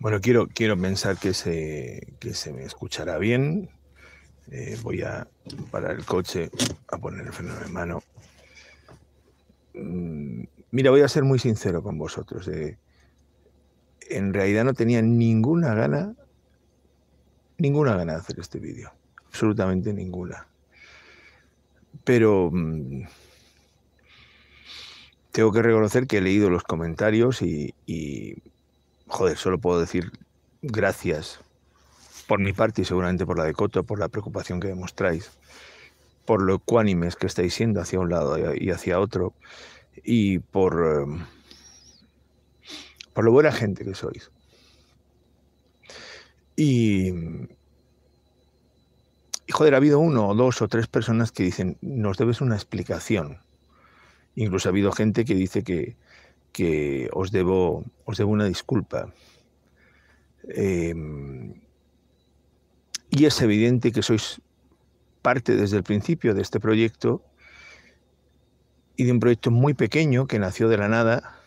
Bueno, quiero, quiero pensar que se, que se me escuchará bien. Eh, voy a parar el coche, a poner el freno de mano. Mm, mira, voy a ser muy sincero con vosotros. Eh. en realidad no tenía ninguna gana, ninguna gana de hacer este vídeo. Absolutamente ninguna. Pero mm, tengo que reconocer que he leído los comentarios y joder, solo puedo decir gracias por mi parte y seguramente por la de Coto, por la preocupación que demostráis, por lo ecuánimes que estáis siendo hacia un lado y hacia otro, y por, eh, por lo buena gente que sois. Y, y joder, ha habido uno o dos o tres personas que dicen, nos debes una explicación. Incluso ha habido gente que dice que, que os debo, os debo una disculpa. Em, y es evidente que sois parte desde el principio de este proyecto y de un proyecto muy pequeño que nació de la nada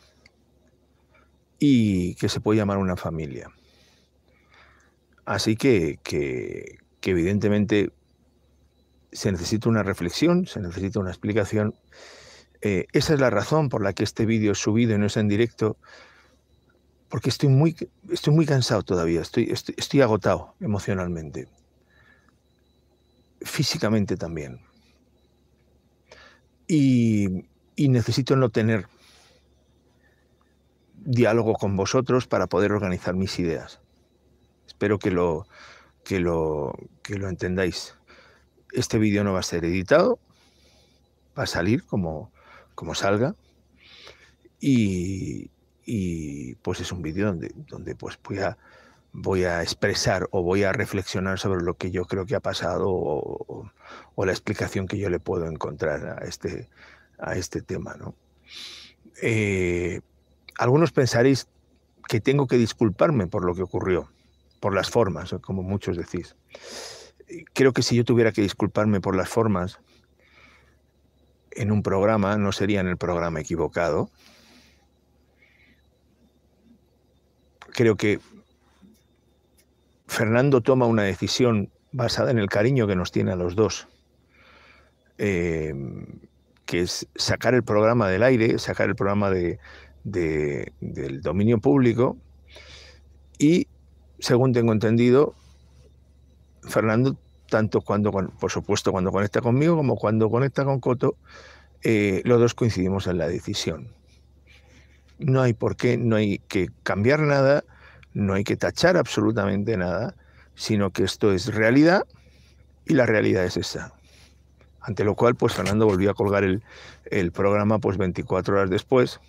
y que se puede llamar una familia. Así que, que evidentemente se necesita una reflexión, se necesita una explicación eh, esa es la razón por la que este vídeo es subido y no es en directo, porque estoy muy, estoy muy cansado todavía, estoy, estoy, agotado emocionalmente, físicamente también. Y, necesito no tener diálogo con vosotros para poder organizar mis ideas. Espero que lo, que lo, que lo entendáis. Este vídeo no va a ser editado, va a salir como, como salga. Y, pues es un vídeo donde, donde pues voy a, voy a expresar o voy a reflexionar sobre lo que yo creo que ha pasado o, la explicación que yo le puedo encontrar a este, a este tema. ¿no? Eh, algunos pensaréis que tengo que disculparme por lo que ocurrió, por las formas, como muchos decís. Creo que si yo tuviera que disculparme por las formas, en un programa, no sería en el programa equivocado. Creo que Fernando toma una decisión basada en el cariño que nos tiene a los dos, eh, que es sacar el programa del aire, sacar el programa del dominio público y, según tengo entendido, Fernando tanto cuando, por supuesto, cuando conecta conmigo como cuando conecta con Coto, eh, los dos coincidimos en la decisión. No hay por qué, no hay que cambiar nada, no hay que tachar absolutamente nada, sino que esto es realidad y la realidad es esa. Ante lo cual, pues Fernando volvió a colgar el, programa pues 24 horas después,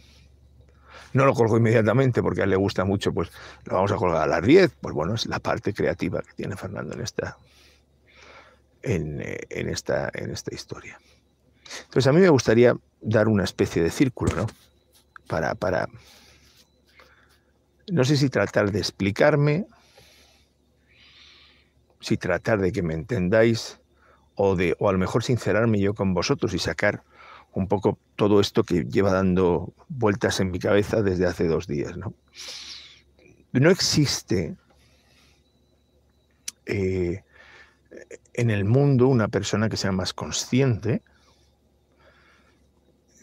no lo colgó inmediatamente porque a él le gusta mucho, pues lo vamos a colgar a las 10. Pues bueno, es la parte creativa que tiene Fernando en esta eh, en, esta, en esta historia. Entonces a mí me gustaría dar una especie de círculo, ¿no? Para, no sé si tratar de explicarme, si tratar de que me entendáis, o, de, o a lo mejor sincerarme yo con vosotros y sacar un poco todo esto que lleva dando vueltas en mi cabeza desde hace dos días. No, no existe eh, en el mundo una persona que sea más consciente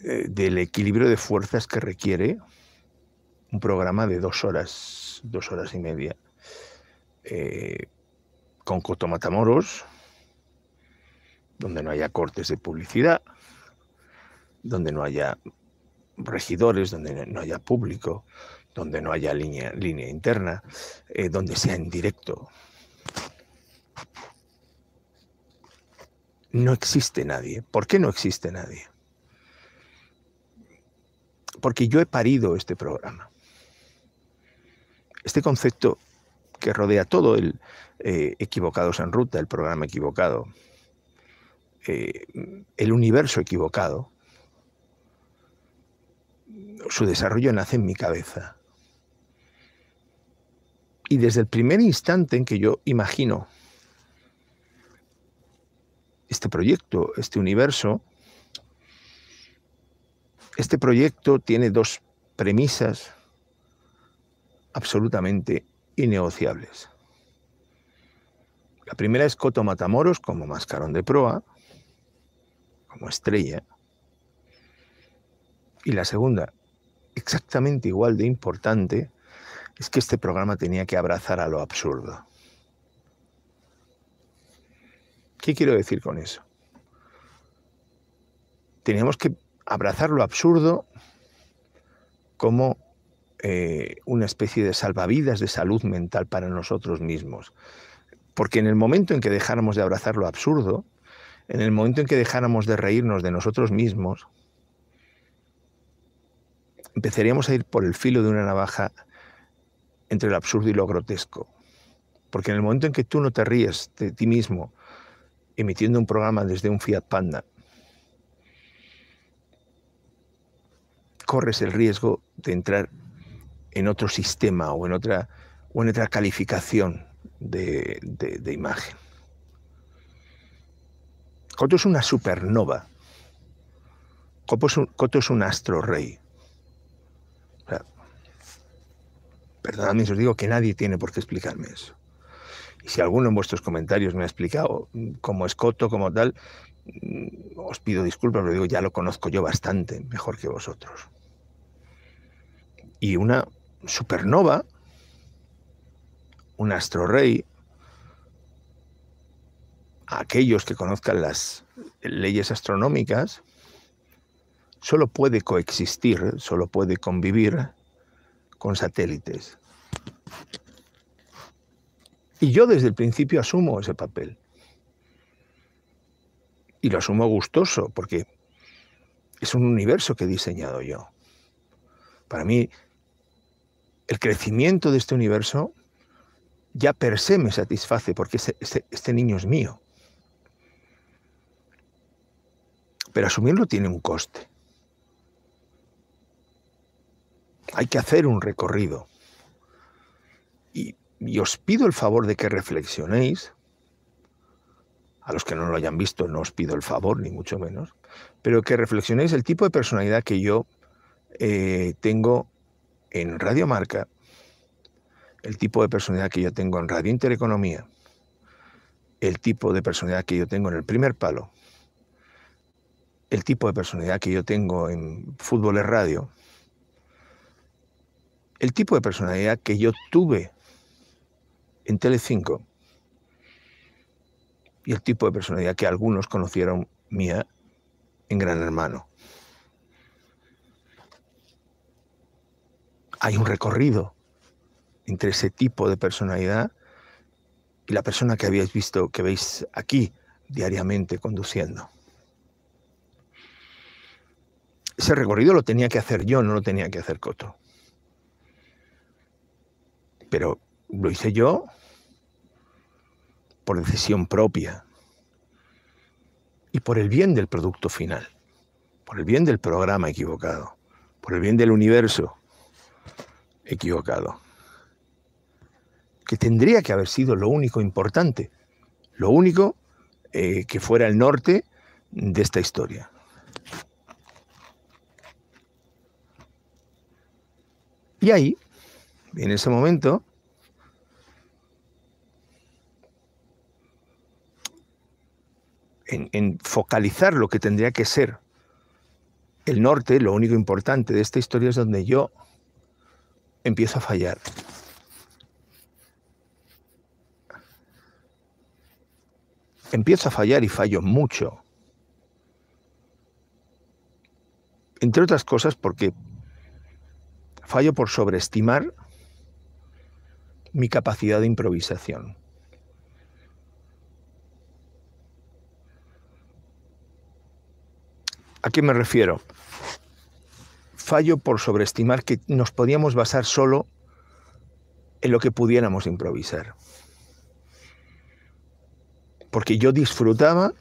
eh, del equilibrio de fuerzas que requiere un programa de dos horas, dos horas y media, eh, con Coto Matamoros, donde no haya cortes de publicidad, donde no haya regidores, donde no haya público, donde no haya línea, línea interna, eh, donde sea en directo no existe nadie. ¿Por qué no existe nadie? Porque yo he parido este programa. Este concepto que rodea todo el eh, Equivocado Equivocados en Ruta, el programa equivocado, eh, el universo equivocado, su desarrollo nace en mi cabeza. Y desde el primer instante en que yo imagino este proyecto, este universo, este proyecto tiene dos premisas absolutamente innegociables. La primera es Coto Matamoros como mascarón de proa, como estrella. Y la segunda, exactamente igual de importante, es que este programa tenía que abrazar a lo absurdo. ¿Qué quiero decir con eso? Tenemos que abrazar lo absurdo como eh, una especie de salvavidas de salud mental para nosotros mismos. Porque en el momento en que dejáramos de abrazar lo absurdo, en el momento en que dejáramos de reírnos de nosotros mismos, empezaríamos a ir por el filo de una navaja entre lo absurdo y lo grotesco. Porque en el momento en que tú no te ríes de ti mismo emitiendo un programa desde un Fiat Panda, corres el riesgo de entrar en otro sistema o en otra, o en otra calificación de, imagen. Coto es una supernova. Coto es un, astro rey. O os digo que nadie tiene por qué explicarme eso. Y si alguno en vuestros comentarios me ha explicado, como escoto, como tal, mm, os pido disculpas, pero digo, ya lo conozco yo bastante, mejor que vosotros. Y una supernova, un astro rey, aquellos que conozcan las leyes astronómicas, solo puede coexistir, solo puede convivir con satélites. Y yo desde el principio asumo ese papel. Y lo asumo gustoso, porque es un universo que he diseñado yo. Para mí, el crecimiento de este universo ya per se me satisface, porque este, niño es mío. Pero asumirlo tiene un coste. Hay que hacer un recorrido. Y y os pido el favor de que reflexionéis. A los que no lo hayan visto no os pido el favor, ni mucho menos, pero que reflexionéis el tipo de personalidad que yo eh, tengo en Radio Marca, el tipo de personalidad que yo tengo en Radio Intereconomía, el tipo de personalidad que yo tengo en el primer palo, el tipo de personalidad que yo tengo en Fútbol es Radio, el tipo de personalidad que yo tuve en 5. Y el tipo de personalidad que algunos conocieron mía en Gran Hermano. Hay un recorrido entre ese tipo de personalidad y la persona que habéis visto, que veis aquí diariamente conduciendo. Ese recorrido lo tenía que hacer yo, no lo tenía que hacer Coto. Pero lo hice yo por decisión propia y por el bien del producto final, por el bien del programa equivocado, por el bien del universo equivocado, que tendría que haber sido lo único importante, lo único eh, que fuera el norte de esta historia. Y ahí, en ese momento, en, focalizar lo que tendría que ser el norte, lo único importante de esta historia es donde yo empiezo a fallar. Empiezo a fallar y fallo mucho. Entre otras cosas porque fallo por sobreestimar mi capacidad de improvisación. ¿A qué me refiero? Fallo por sobreestimar que nos podíamos basar solo en lo que pudiéramos improvisar. Porque yo disfrutaba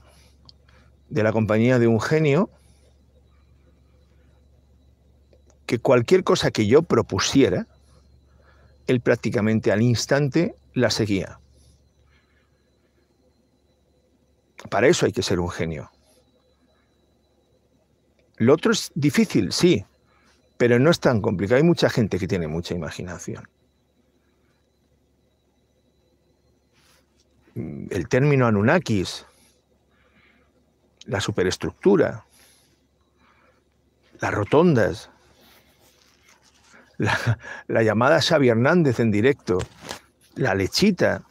de la compañía de un genio que cualquier cosa que yo propusiera, él prácticamente al instante la seguía. Para eso hay que ser un genio. Lo otro es difícil, sí, pero no es tan complicado. Hay mucha gente que tiene mucha imaginación. Mm, el término Anunnakis, la superestructura, las rotondas, la, la, llamada Xavi Hernández en directo, la lechita,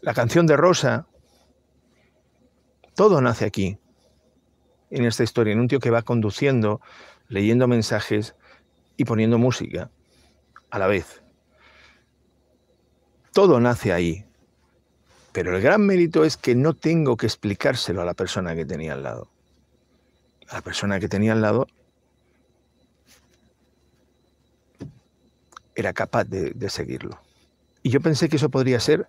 la canción de Rosa, todo nace aquí en esta historia, en un tío que va conduciendo, leyendo mensajes y poniendo música a la vez. Todo nace ahí, pero el gran mérito es que no tengo que explicárselo a la persona que tenía al lado. la persona que tenía al lado era capaz de, de seguirlo. Y yo pensé que eso podría ser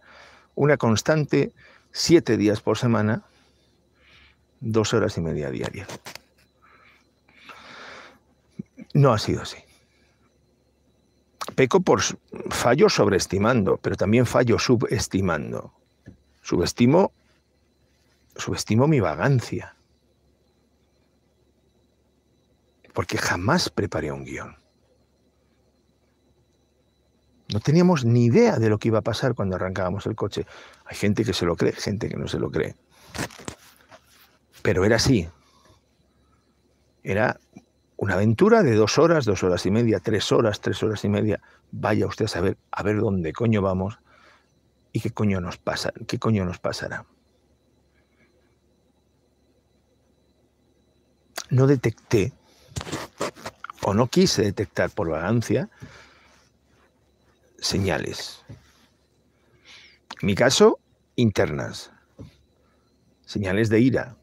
una constante siete días por semana dos horas y media diarias. No ha sido así. Peco por fallo sobreestimando, pero también fallo subestimando. Subestimo, subestimo mi vagancia. Porque jamás preparé un guión. No teníamos ni idea de lo que iba a pasar cuando arrancábamos el coche. Hay gente que se lo cree, gente que no se lo cree. Pero era así. Era una aventura de dos horas, dos horas y media, tres horas, tres horas y media. Vaya usted a saber, a ver dónde coño vamos y qué coño nos pasa, qué coño nos pasará. No detecté o no quise detectar por vagancia señales. En mi caso, internas. Señales de ira,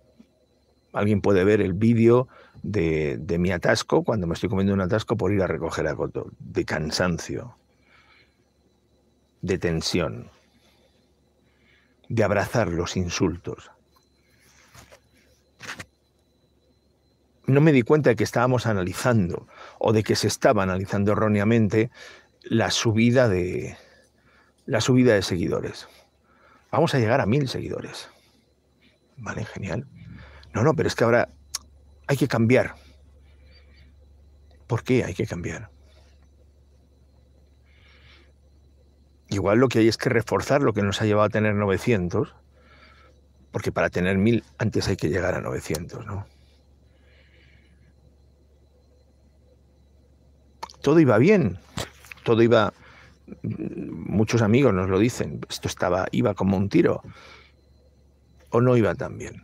alguien puede ver el vídeo de, mi atasco cuando me estoy comiendo un atasco por ir a recoger a Coto, de cansancio, de tensión, de abrazar los insultos. No me di cuenta de que estábamos analizando o de que se estaba analizando erróneamente la subida de la subida de seguidores. Vamos a llegar a mil seguidores. Vale, genial. No, no, pero es que ahora hay que cambiar. ¿Por qué hay que cambiar? Igual lo que hay es que reforzar lo que nos ha llevado a tener 900, porque para tener 1000 antes hay que llegar a 900, ¿no? Todo iba bien, todo iba muchos amigos nos lo dicen, esto estaba iba como un tiro o no iba tan bien.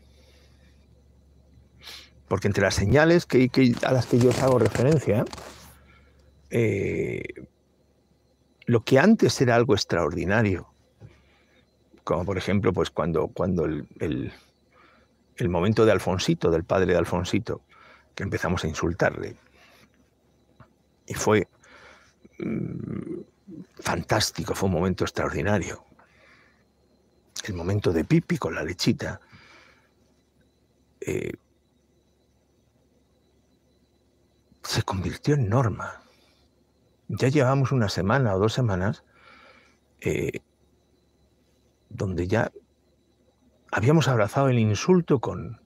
Porque entre las señales que, a las que yo os hago referencia, eh, lo que antes era algo extraordinario, como por ejemplo, pues cuando, cuando el, momento de Alfonsito, del padre de Alfonsito, que empezamos a insultarle, y fue mm, fantástico, fue un momento extraordinario. El momento de Pipi con la lechita. Eh, se convirtió en norma. Ya llevamos una semana o dos semanas eh, donde ya habíamos abrazado el insulto con,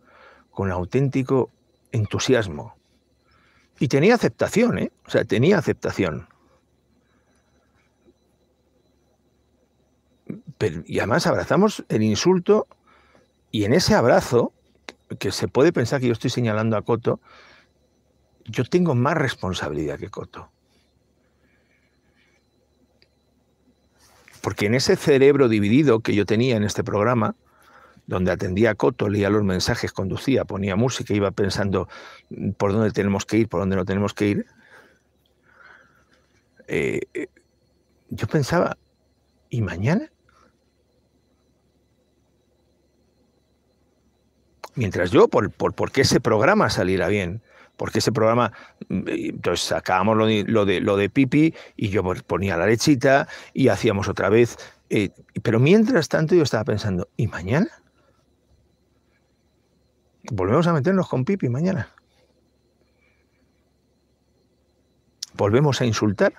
auténtico entusiasmo. Y tenía aceptación, ¿eh? O sea, tenía aceptación. y además abrazamos el insulto y en ese abrazo, que se puede pensar que yo estoy señalando a Coto, yo tengo más responsabilidad que Coto. Porque en ese cerebro dividido que yo tenía en este programa, donde atendía a Coto, leía los mensajes, conducía, ponía música, iba pensando por dónde tenemos que ir, por dónde no tenemos que ir, eh, eh, yo pensaba, ¿y mañana? Mientras yo, por, por, porque ese programa saliera bien, porque ese programa, entonces sacábamos lo de, lo de, Pipi y yo ponía la lechita y hacíamos otra vez. Eh, pero mientras tanto yo estaba pensando, ¿y mañana? Volvemos a meternos con Pipi mañana. Volvemos a insultar.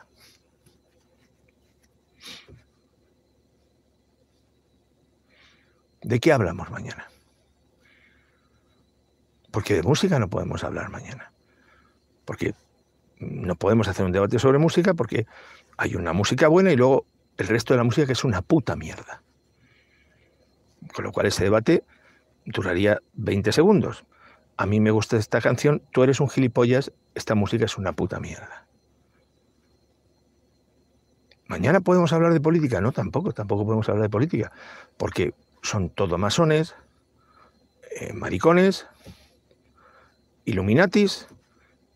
¿De qué hablamos mañana? Porque de música no podemos hablar mañana. Porque no podemos hacer un debate sobre música porque hay una música buena y luego el resto de la música que es una puta mierda. Con lo cual ese debate duraría 20 segundos. A mí me gusta esta canción, tú eres un gilipollas, esta música es una puta mierda. Mañana podemos hablar de política, no tampoco, tampoco podemos hablar de política, porque son todo masones, eh, maricones, Illuminatis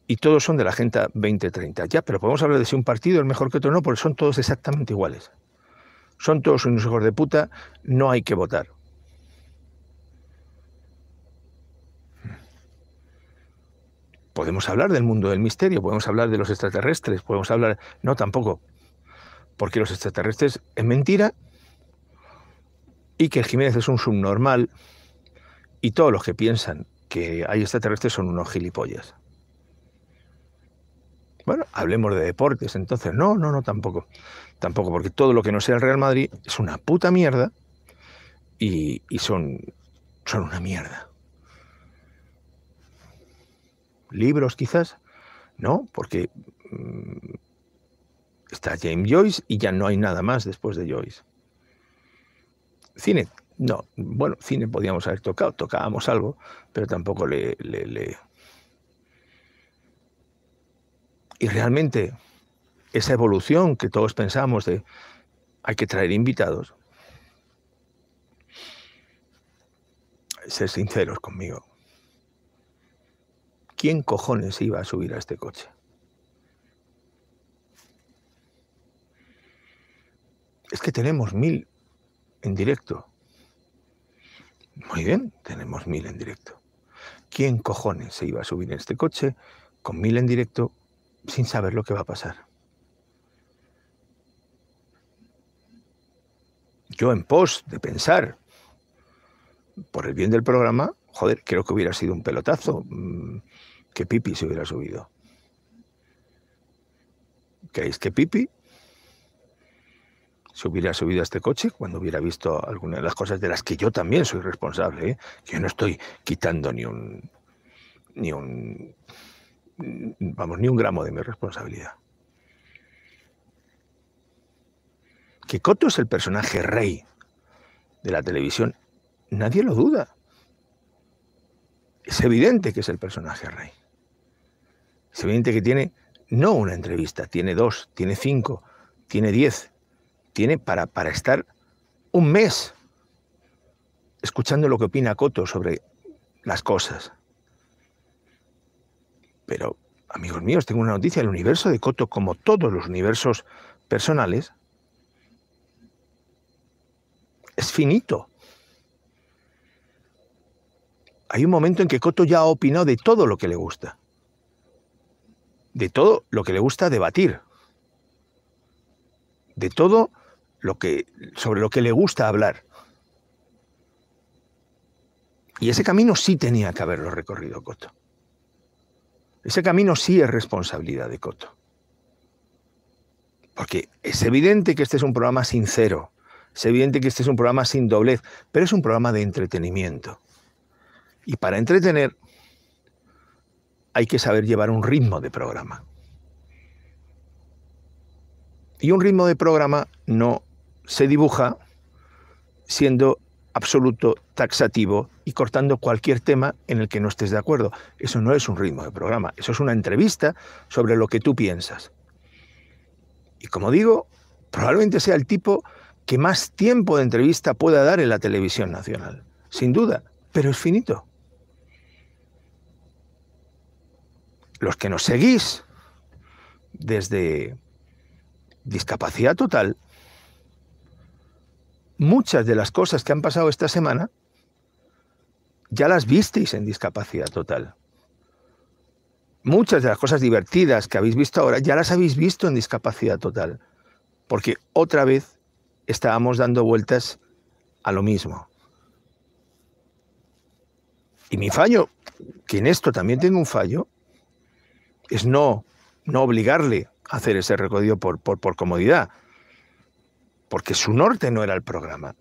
y todos son de la Agenda 2030. Ya, pero podemos hablar de si un partido es mejor que otro no, porque son todos exactamente iguales. Son todos unos hijos de puta, no hay que votar. Podemos hablar del mundo del misterio, podemos hablar de los extraterrestres, podemos hablar... No, tampoco. Porque los extraterrestres es mentira y que Jiménez es un subnormal y todos los que piensan que hay extraterrestres son unos gilipollas. Bueno, hablemos de deportes, entonces. No, no, no, tampoco. Tampoco, porque todo lo que no sea el Real Madrid es una puta mierda y, son, son una mierda. Libros, quizás, ¿no? Porque mm, está James Joyce y ya no hay nada más después de Joyce. Cine no, bueno, cine podíamos haber tocado, tocábamos algo, pero tampoco le, le, le... Y realmente esa evolución que todos pensamos de hay que traer invitados, ser sinceros conmigo. ¿Quién cojones iba a subir a este coche? Es que tenemos mil en directo. Muy bien, tenemos mil en directo. ¿Quién cojones se iba a subir en este coche con mil en directo sin saber lo que va a pasar? Yo en pos de pensar, por el bien del programa, joder, creo que hubiera sido un pelotazo mm, que Pipi se hubiera subido. ¿Creéis que Pipi se hubiera subido a este coche cuando hubiera visto algunas de las cosas de las que yo también soy responsable. que ¿eh? Yo no estoy quitando ni un, ni un, vamos, ni un gramo de mi responsabilidad. Que Coto es el personaje rey de la televisión, nadie lo duda. Es evidente que es el personaje rey. Es evidente que tiene no una entrevista, tiene dos, tiene cinco, tiene diez, tiene para, para estar un mes escuchando lo que opina Coto sobre las cosas. Pero, amigos míos, tengo una noticia. El universo de Coto, como todos los universos personales, es finito. Hay un momento en que Coto ya ha opinado de todo lo que le gusta. De todo lo que le gusta debatir. De todo lo que, sobre lo que le gusta hablar. Y ese camino sí tenía que haberlo recorrido Coto. Ese camino sí es responsabilidad de Coto. Porque es evidente que este es un programa sincero, es evidente que este es un programa sin doblez, pero es un programa de entretenimiento. Y para entretener hay que saber llevar un ritmo de programa. Y un ritmo de programa no se dibuja siendo absoluto, taxativo y cortando cualquier tema en el que no estés de acuerdo. Eso no es un ritmo de programa, eso es una entrevista sobre lo que tú piensas. Y como digo, probablemente sea el tipo que más tiempo de entrevista pueda dar en la televisión nacional, sin duda, pero es finito. Los que nos seguís desde discapacidad total, muchas de las cosas que han pasado esta semana ya las visteis en discapacidad total. Muchas de las cosas divertidas que habéis visto ahora ya las habéis visto en discapacidad total, porque otra vez estábamos dando vueltas a lo mismo. Y mi fallo, que en esto también tengo un fallo, es no, no obligarle a hacer ese recorrido por comodidad porque su norte no era el programa.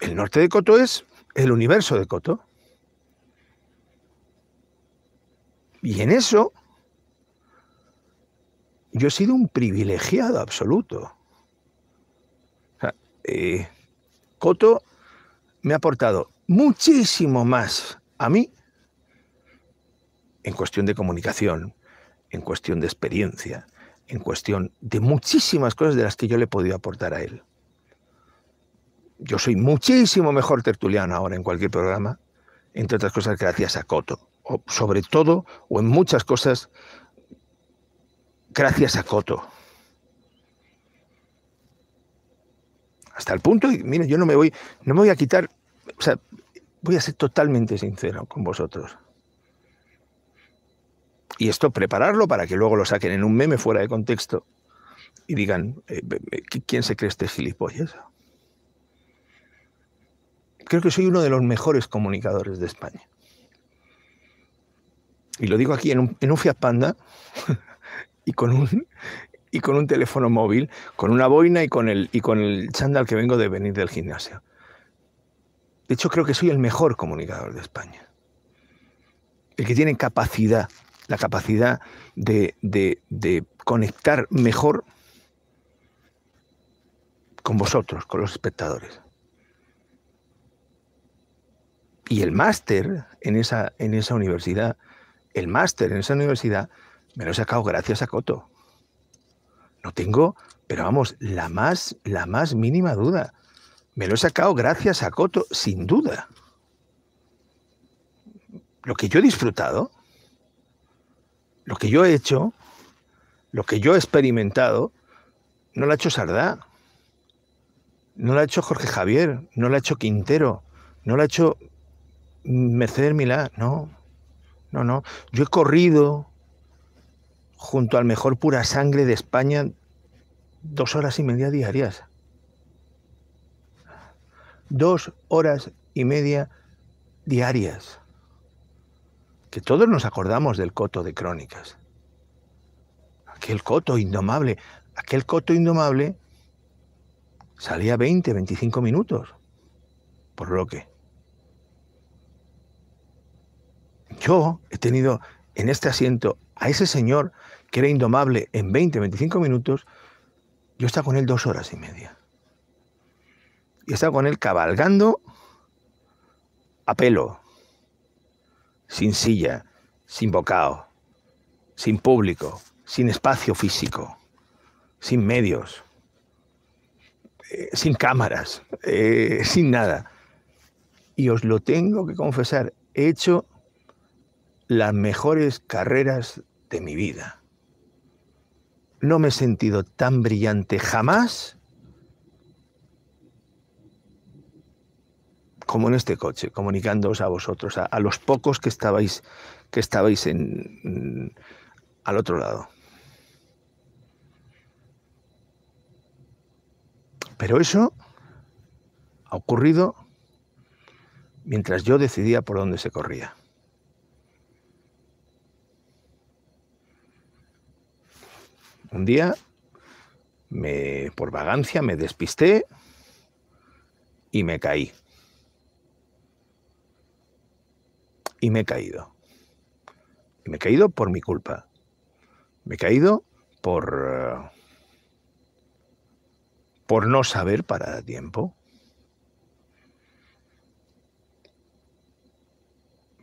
El norte de Coto es el universo de Coto. Y en eso yo he sido un privilegiado absoluto. Eh, Coto me ha aportado muchísimo más a mí en cuestión de comunicación, en cuestión de experiencia, en cuestión de muchísimas cosas de las que yo le he podido aportar a él. Yo soy muchísimo mejor tertuliano ahora en cualquier programa, entre otras cosas gracias a Coto. O sobre todo, o en muchas cosas, gracias a Coto. Hasta el punto, y yo no me voy, no me voy a quitar, o sea, voy a ser totalmente sincero con vosotros. Y esto prepararlo para que luego lo saquen en un meme fuera de contexto y digan, eh, eh, eh, ¿quién se cree este gilipollas? Creo que soy uno de los mejores comunicadores de España. Y lo digo aquí en un, Fiat Panda y con un, y con un teléfono móvil, con una boina y con el, y con el chándal que vengo de venir del gimnasio. De hecho, creo que soy el mejor comunicador de España. El que tiene capacidad la capacidad de, conectar mejor con vosotros, con los espectadores. Y el máster en esa, en esa universidad, el máster en esa universidad, me lo he sacado gracias a Coto. No tengo, pero vamos, la más, la más mínima duda. Me lo he sacado gracias a Coto, sin duda. Lo que yo he disfrutado lo que yo he hecho, lo que yo he experimentado, no lo ha hecho Sardá, no lo ha hecho Jorge Javier, no lo ha hecho Quintero, no lo ha hecho Mercedes Milá, no, no, no. Yo he corrido junto al mejor pura sangre de España dos horas y media diarias. Dos horas y media diarias que todos nos acordamos del coto de crónicas. Aquel coto indomable, aquel coto indomable salía 20, 25 minutos por lo que... Yo he tenido en este asiento a ese señor que era indomable en 20, 25 minutos, yo estaba con él dos horas y media. Y estaba con él cabalgando a pelo, sin silla, sin bocado, sin público, sin espacio físico, sin medios, eh, sin cámaras, eh, sin nada. Y os lo tengo que confesar, he hecho las mejores carreras de mi vida. No me he sentido tan brillante jamás como en este coche, comunicándoos a vosotros, a, los pocos que estabais, que estabais en, mm, al otro lado. Pero eso ha ocurrido mientras yo decidía por dónde se corría. Un día, me, por vagancia, me despisté y me caí. y me he caído. Y me he caído por mi culpa. Me he caído por, eh, por no saber parar a tiempo.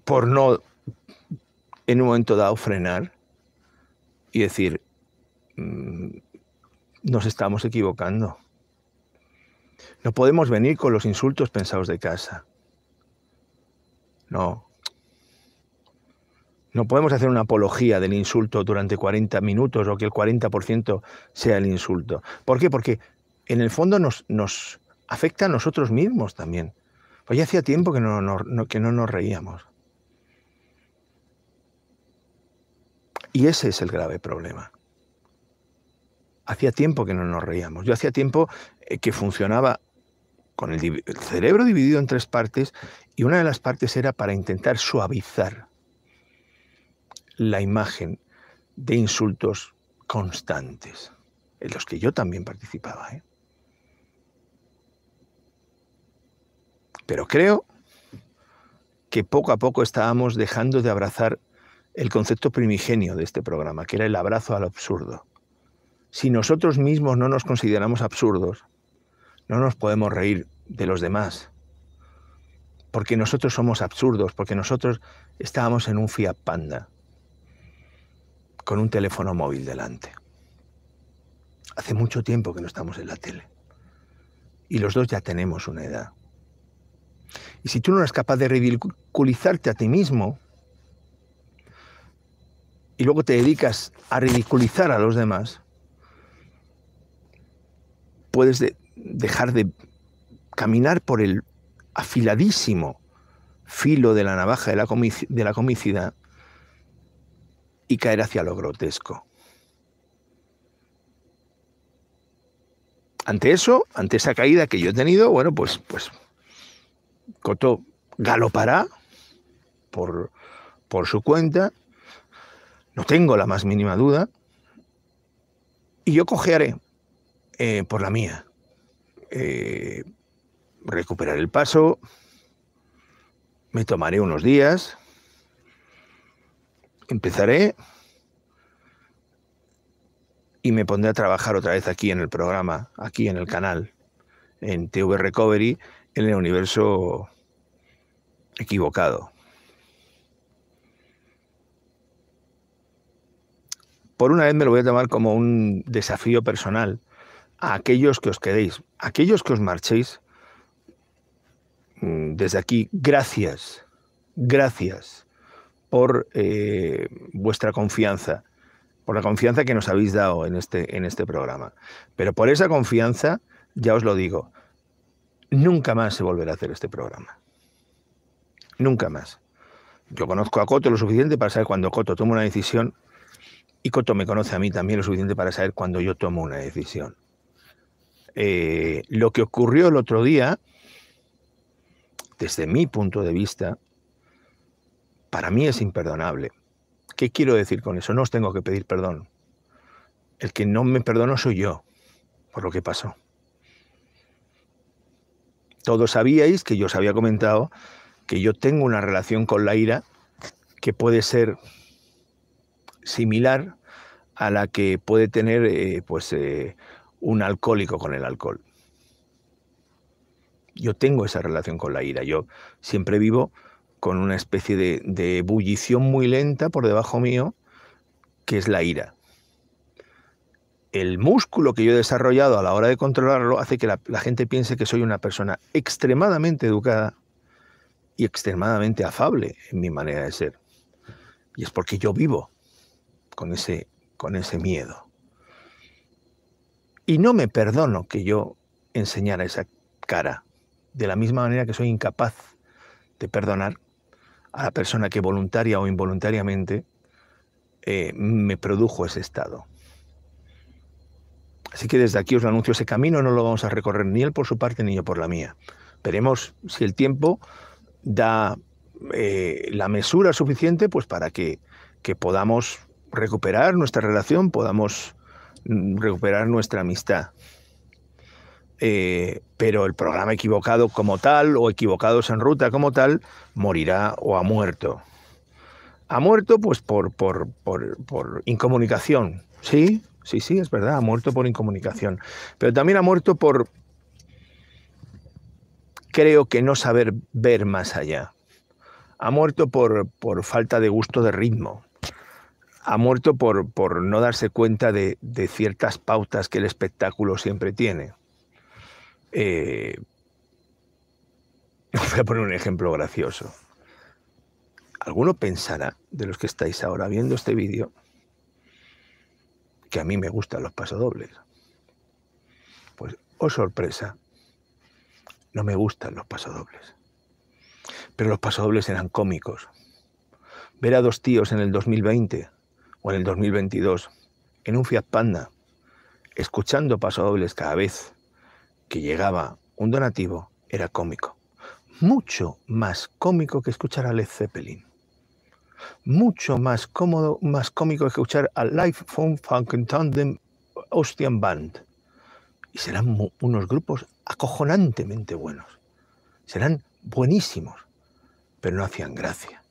Por no, en un momento dado, frenar y decir, mm, nos estamos equivocando. No podemos venir con los insultos pensados de casa. No, no podemos hacer una apología del insulto durante 40 minutos o que el 40% sea el insulto. ¿Por qué? Porque en el fondo nos, nos afecta a nosotros mismos también. Pues ya hacía tiempo que no, que no nos reíamos. Y ese es el grave problema. Hacía tiempo que no nos reíamos. Yo hacía tiempo eh, que funcionaba con el cerebro dividido en tres partes y una de las partes era para intentar suavizar la imagen de insultos constantes, en los que yo también participaba. ¿eh? Pero creo que poco a poco estábamos dejando de abrazar el concepto primigenio de este programa, que era el abrazo al absurdo. Si nosotros mismos no nos consideramos absurdos, no nos podemos reír de los demás, porque nosotros somos absurdos, porque nosotros estábamos en un fiapanda. Panda, con un teléfono móvil delante. Hace mucho tiempo que no estamos en la tele. Y los dos ya tenemos una edad. Y si tú no eres capaz de ridiculizarte a ti mismo y luego te dedicas a ridiculizar a los demás, puedes dejar de caminar por el afiladísimo filo de la navaja de la, de la comicidad y caer hacia lo grotesco. Ante eso, ante esa caída que yo he tenido, bueno, pues, pues Coto galopará por, por su cuenta, no tengo la más mínima duda, y yo cojearé eh, por la mía. Recuperaré eh, recuperar el paso, me tomaré unos días, empezaré y me pondré a trabajar otra vez aquí en el programa, aquí en el canal, en TV Recovery, en el universo equivocado. Por una vez me lo voy a tomar como un desafío personal a aquellos que os quedéis, aquellos que os marchéis. Mm, desde aquí, gracias, gracias por eh, vuestra confianza, por la confianza que nos habéis dado en este, en este programa. Pero por esa confianza, ya os lo digo, nunca más se volverá a hacer este programa. Nunca más. Yo conozco a Coto lo suficiente para saber cuando Coto toma una decisión y Coto me conoce a mí también lo suficiente para saber cuando yo tomo una decisión. Eh, lo que ocurrió el otro día, desde mi punto de vista, para mí es imperdonable. ¿Qué quiero decir con eso? No os tengo que pedir perdón. El que no me perdonó soy yo, por lo que pasó. Todos sabíais que yo os había comentado que yo tengo una relación con la ira que puede ser similar a la que puede tener eh, pues, eh, un alcohólico con el alcohol. Yo tengo esa relación con la ira. Yo siempre vivo con una especie de, ebullición muy lenta por debajo mío, que es la ira. El músculo que yo he desarrollado a la hora de controlarlo hace que la, gente piense que soy una persona extremadamente educada y extremadamente afable en mi manera de ser. Y es porque yo vivo con ese, con ese miedo. Y no me perdono que yo enseñara esa cara, de la misma manera que soy incapaz de perdonar a la persona que voluntaria o involuntariamente eh, me produjo ese estado. Así que desde aquí os anuncio, ese camino no lo vamos a recorrer ni él por su parte ni yo por la mía. Veremos si el tiempo da eh, la mesura suficiente pues para que, que podamos recuperar nuestra relación, podamos mm, recuperar nuestra amistad. Eh, pero el programa equivocado como tal o equivocados en ruta como tal morirá o ha muerto. Ha muerto pues por, por, por, por incomunicación, sí, sí, sí, es verdad, ha muerto por incomunicación, pero también ha muerto por, creo que no saber ver más allá. Ha muerto por, por falta de gusto de ritmo. Ha muerto por, por no darse cuenta de ciertas pautas que el espectáculo siempre tiene. Eh, voy a poner un ejemplo gracioso. Alguno pensará, de los que estáis ahora viendo este vídeo, que a mí me gustan los pasodobles. Pues, oh sorpresa, no me gustan los pasodobles. Pero los pasodobles eran cómicos. Ver a dos tíos en el 2020 o en el 2022 en un Fiat Panda, escuchando pasodobles cada vez que llegaba un donativo era cómico. Mucho más cómico que escuchar a Led Zeppelin. Mucho más cómodo, más cómico que escuchar a Life from Funkin' Tandem Austrian Band. Y serán unos grupos acojonantemente buenos. Serán buenísimos, pero no hacían gracia.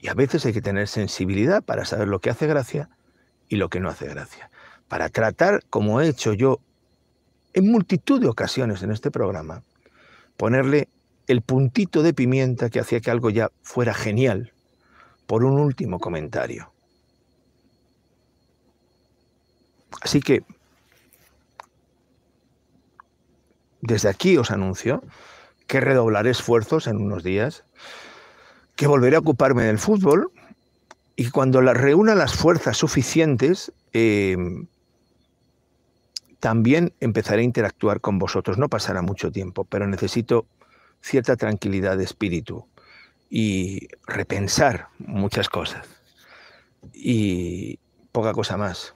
Y a veces hay que tener sensibilidad para saber lo que hace gracia y lo que no hace gracia. Para tratar, como he hecho yo en multitud de ocasiones en este programa ponerle el puntito de pimienta que hacía que algo ya fuera genial por un último comentario. Así que desde aquí os anuncio que redoblaré esfuerzos en unos días, que volveré a ocuparme del fútbol y cuando reúna las fuerzas suficientes, eh, también empezaré a interactuar con vosotros. No pasará mucho tiempo, pero necesito cierta tranquilidad de espíritu y repensar muchas cosas. Y poca cosa más.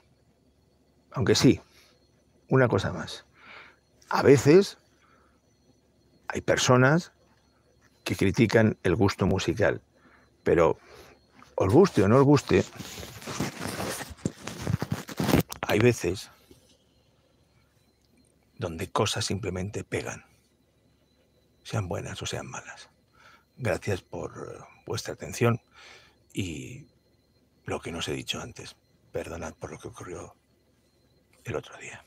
Aunque sí, una cosa más. A veces hay personas que critican el gusto musical, pero os guste o no os guste, hay veces donde cosas simplemente pegan, sean buenas o sean malas. Gracias por eh, vuestra atención y lo que no he dicho antes, perdonad por lo que ocurrió el otro día.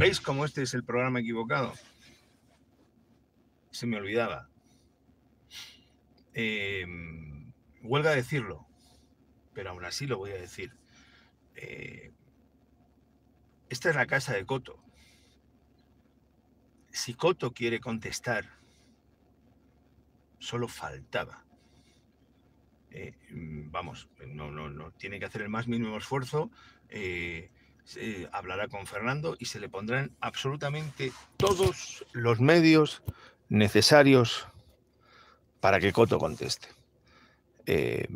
¿Veis cómo este es el programa equivocado? Se me olvidaba. Eh, huelga decirlo, pero aún así lo voy a decir. Eh, esta es la casa de Coto. Si Coto quiere contestar, solo faltaba. Eh, vamos, no, no, no, tiene que hacer el más mínimo esfuerzo. Eh, eh, hablará con Fernando y se le pondrán absolutamente todos los medios necesarios para que Coto conteste. Eh,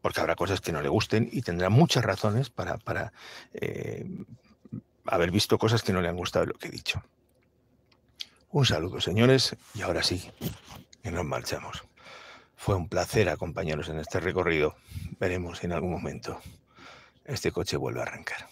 porque habrá cosas que no le gusten y tendrá muchas razones para, eh, haber visto cosas que no le han gustado lo que he dicho. Un saludo, señores, y ahora sí, que nos marchamos. Fue un placer acompañaros en este recorrido. Veremos en algún momento este coche vuelve a arrancar.